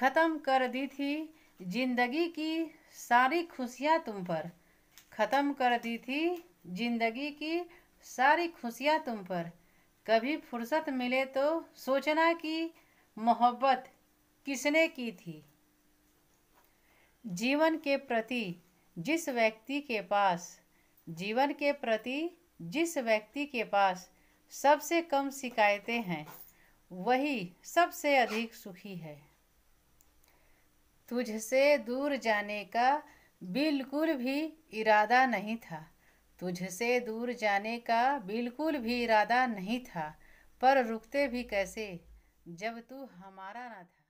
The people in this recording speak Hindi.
ख़त्म कर दी थी जिंदगी की सारी खुशियाँ तुम पर ख़त्म कर दी थी जिंदगी की सारी खुशियाँ तुम पर कभी फुर्सत मिले तो सोचना कि मोहब्बत किसने की थी जीवन के प्रति जिस व्यक्ति के पास जीवन के प्रति जिस व्यक्ति के पास सबसे कम शिकायतें हैं वही सबसे अधिक सुखी है तुझसे दूर जाने का बिल्कुल भी इरादा नहीं था तुझसे दूर जाने का बिल्कुल भी इरादा नहीं था पर रुकते भी कैसे जब तू हमारा ना था